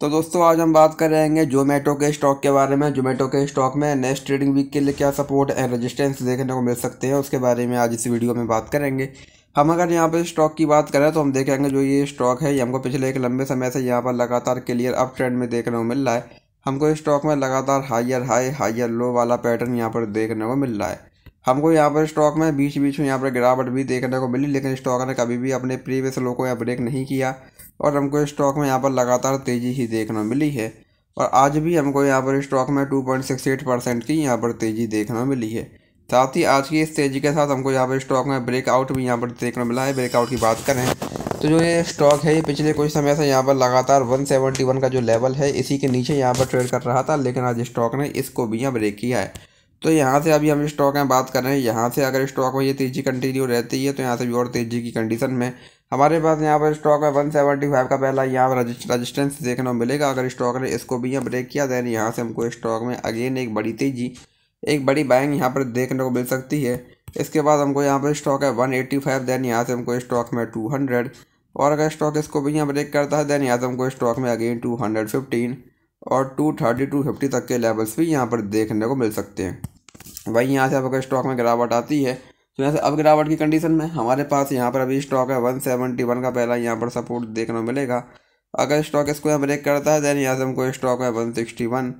तो दोस्तों आज हम बात करेंगे जोमेटो के स्टॉक के बारे में जोमेटो के स्टॉक में नेक्स्ट ट्रेडिंग वीक के लिए क्या सपोर्ट एंड रेजिस्टेंस देखने को मिल सकते हैं उसके बारे में आज इस वीडियो में बात करेंगे हम अगर यहाँ पर स्टॉक की बात करें तो हम देखेंगे जो ये स्टॉक है ये हमको पिछले एक लंबे समय से यहाँ पर लगातार क्लियर अप ट्रेंड में देखने को मिल रहा है हमको इस स्टॉक में लगातार हाइयर हाई हाइयर लो वाला पैटर्न यहाँ पर देखने को मिल रहा है हमको यहाँ पर स्टॉक में बीच बीच में यहाँ पर गिरावट भी देखने को मिली लेकिन स्टॉक ने कभी भी अपने प्रीवियस लो को यहाँ ब्रेक नहीं किया और हमको स्टॉक में यहाँ पर लगातार तेज़ी ही देखने मिली है और आज भी हमको यहाँ पर स्टॉक में टू परसेंट की यहाँ पर तेज़ी देखने मिली है साथ ही आज की इस तेज़ी के साथ हमको यहाँ पर स्टॉक में ब्रेकआउट भी यहाँ पर देखने मिला है ब्रेकआउट की बात करें तो जो ये स्टॉक है ये पिछले कुछ समय से यहाँ पर लगातार 171 का जो लेवल है इसी के नीचे यहाँ पर ट्रेड कर रहा था लेकिन आज स्टॉक ने इसको भी यहाँ ब्रेक किया है तो यहाँ से अभी हम स्टॉक में बात कर रहे हैं यहाँ से अगर स्टॉक में ये तेज़ी कंटिन्यू रहती है तो यहाँ से भी और तेज़ी की कंडीशन में हमारे पास यहाँ पर स्टॉक में वन सेवेंटी फाइव का पहला यहाँ पर रजिस्टेंस देखने को मिलेगा अगर स्टॉक ने इसको भी यहाँ ब्रेक किया दैन यहाँ से हमको स्टॉक में अगेन एक बड़ी तेज़ी एक बड़ी बाइंग यहाँ पर देखने को मिल सकती है इसके बाद हमको यहाँ पर स्टॉक है वन एट्टी फाइव देन यहाँ से हमको स्टॉक में टू हंड्रेड और अगर स्टॉक इसको भी यहाँ ब्रेक करता है देन यहाँ से हमको स्टॉक में अगेन टू हंड्रेड फिफ्टीन और टू थर्टी टू फिफ्टी तक के लेवल्स भी यहाँ पर देखने को मिल सकते हैं वहीं यहाँ से अब अगर स्टॉक में गिरावट आती है तो यहाँ से अब गिरावट की कंडीशन में हमारे पास यहाँ पर अभी स्टॉक है वन सेवेंटी वन का पहला यहाँ पर सपोर्ट देखने को मिलेगा अगर स्टॉक इसको यहाँ ब्रेक करता है देन यहाँ से हमको स्टॉक है one sixty one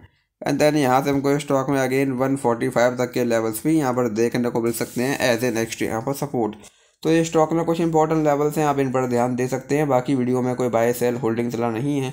and then यहाँ से हमको स्टॉक में अगेन वन फोर्टी फाइव तक के लेवल्स भी यहाँ पर देखने को मिल सकते हैं एज ए नेक्स्ट यहाँ पर सपोर्ट तो ये स्टॉक में कुछ इंपॉर्टेंट लेवल्स हैं आप इन पर ध्यान दे सकते हैं बाकी वीडियो में कोई बाय सेल होल्डिंग चला नहीं है